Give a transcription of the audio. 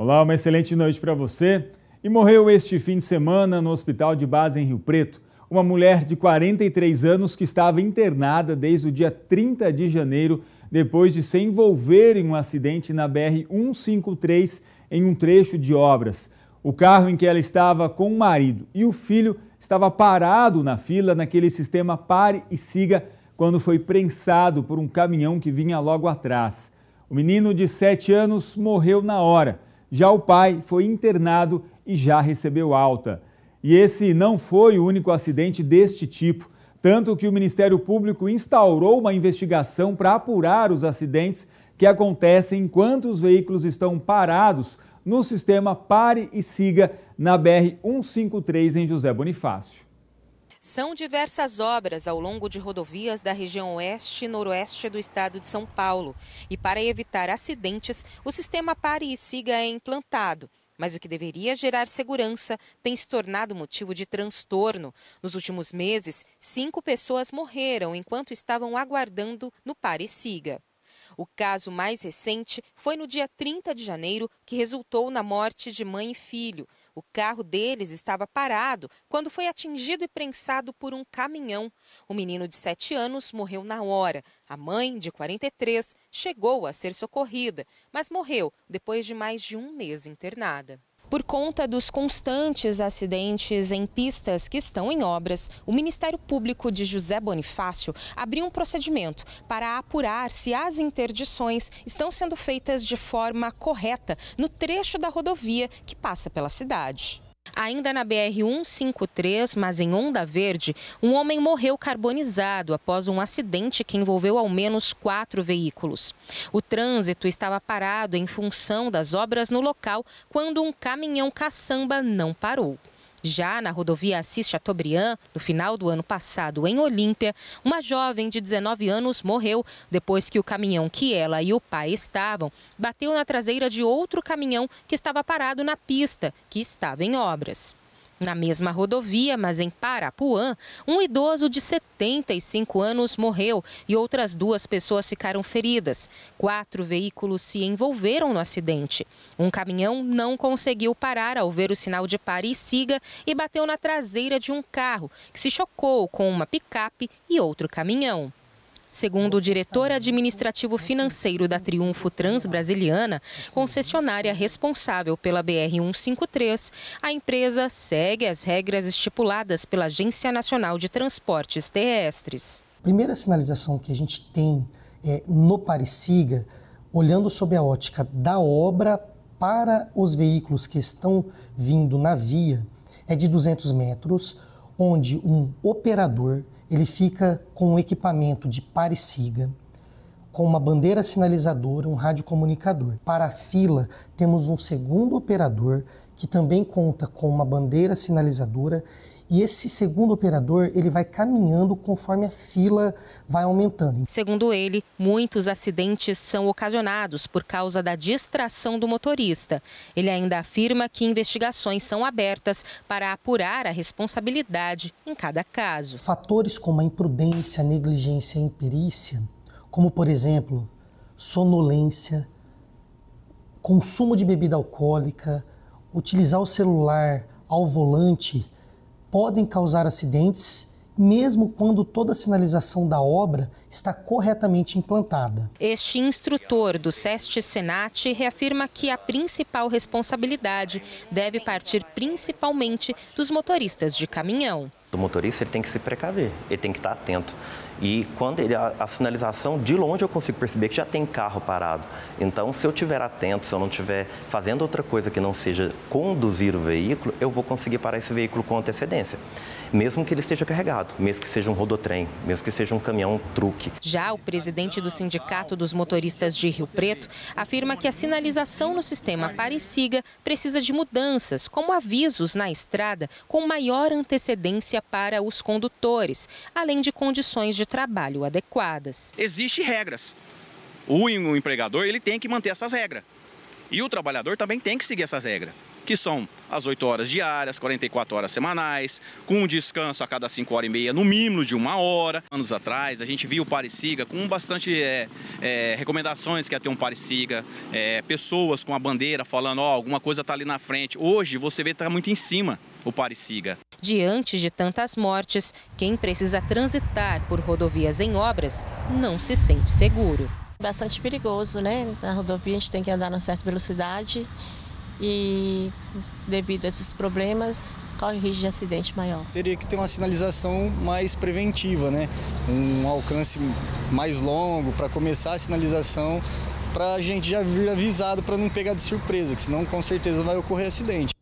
Olá, uma excelente noite para você. E morreu este fim de semana no hospital de base em Rio Preto uma mulher de 43 anos que estava internada desde o dia 30 de janeiro, depois de se envolver em um acidente na BR-153 em um trecho de obras. O carro em que ela estava com o marido e o filho estava parado na fila naquele sistema pare e siga quando foi prensado por um caminhão que vinha logo atrás. O menino de 7 anos morreu na hora. Já o pai foi internado e já recebeu alta. E esse não foi o único acidente deste tipo, tanto que o Ministério Público instaurou uma investigação para apurar os acidentes que acontecem enquanto os veículos estão parados no sistema Pare e Siga na BR 153 em José Bonifácio. São diversas obras ao longo de rodovias da região oeste e noroeste do estado de São Paulo. E para evitar acidentes, o sistema Pare e Siga é implantado. Mas o que deveria gerar segurança tem se tornado motivo de transtorno. Nos últimos meses, cinco pessoas morreram enquanto estavam aguardando no Pare e Siga. O caso mais recente foi no dia 30 de janeiro, que resultou na morte de mãe e filho. O carro deles estava parado quando foi atingido e prensado por um caminhão. O menino de 7 anos morreu na hora. A mãe, de 43, chegou a ser socorrida, mas morreu depois de mais de um mês internada. Por conta dos constantes acidentes em pistas que estão em obras, o Ministério Público de José Bonifácio abriu um procedimento para apurar se as interdições estão sendo feitas de forma correta no trecho da rodovia que passa pela cidade. Ainda na BR-153, mas em Onda Verde, um homem morreu carbonizado após um acidente que envolveu ao menos quatro veículos. O trânsito estava parado em função das obras no local quando um caminhão caçamba não parou. Já na rodovia Assis Chateaubriand, no final do ano passado, em Olímpia, uma jovem de 19 anos morreu depois que o caminhão que ela e o pai estavam bateu na traseira de outro caminhão que estava parado na pista, que estava em obras. Na mesma rodovia, mas em Parapuã, um idoso de 75 anos morreu e outras duas pessoas ficaram feridas. Quatro veículos se envolveram no acidente. Um caminhão não conseguiu parar ao ver o sinal de pare e siga e bateu na traseira de um carro, que se chocou com uma picape e outro caminhão. Segundo o diretor administrativo financeiro da Triunfo Transbrasiliana, concessionária responsável pela BR-153, a empresa segue as regras estipuladas pela Agência Nacional de Transportes Terrestres. A primeira sinalização que a gente tem é, no Parisiga, olhando sob a ótica da obra para os veículos que estão vindo na via, é de 200 metros, onde um operador ele fica com um equipamento de pare siga, com uma bandeira sinalizadora, um radiocomunicador. Para a fila, temos um segundo operador que também conta com uma bandeira sinalizadora e esse segundo operador ele vai caminhando conforme a fila vai aumentando. Segundo ele, muitos acidentes são ocasionados por causa da distração do motorista. Ele ainda afirma que investigações são abertas para apurar a responsabilidade em cada caso. Fatores como a imprudência, a negligência e a imperícia, como por exemplo, sonolência, consumo de bebida alcoólica, utilizar o celular ao volante podem causar acidentes mesmo quando toda a sinalização da obra está corretamente implantada. Este instrutor do SEST Senat reafirma que a principal responsabilidade deve partir principalmente dos motoristas de caminhão. O motorista ele tem que se precaver, ele tem que estar atento. E quando ele, a, a, sinalização, de longe eu consigo perceber que já tem carro parado. Então, se eu estiver atento, se eu não estiver fazendo outra coisa que não seja conduzir o veículo, eu vou conseguir parar esse veículo com antecedência. Mesmo que ele esteja carregado, mesmo que seja um rodotrem, mesmo que seja um caminhão um truque. Já o presidente do Sindicato dos Motoristas de Rio Preto afirma que a sinalização no sistema siga precisa de mudanças, como avisos na estrada com maior antecedência para os condutores, além de condições de trabalho adequadas. Existem regras. O empregador ele tem que manter essas regras. E o trabalhador também tem que seguir essas regras, que são as 8 horas diárias, 44 horas semanais, com um descanso a cada 5 horas e meia, no mínimo de uma hora. Anos atrás, a gente viu o Parisiga com bastante é, é, recomendações que ia ter um Parisiga, é, pessoas com a bandeira falando, ó, oh, alguma coisa está ali na frente. Hoje, você vê que está muito em cima o Parisiga. Diante de tantas mortes, quem precisa transitar por rodovias em obras não se sente seguro. Bastante perigoso, né? Na rodovia a gente tem que andar a certa velocidade e devido a esses problemas corre risco de acidente maior. Teria que ter uma sinalização mais preventiva, né? Um alcance mais longo para começar a sinalização para a gente já vir avisado para não pegar de surpresa, que senão com certeza vai ocorrer acidente.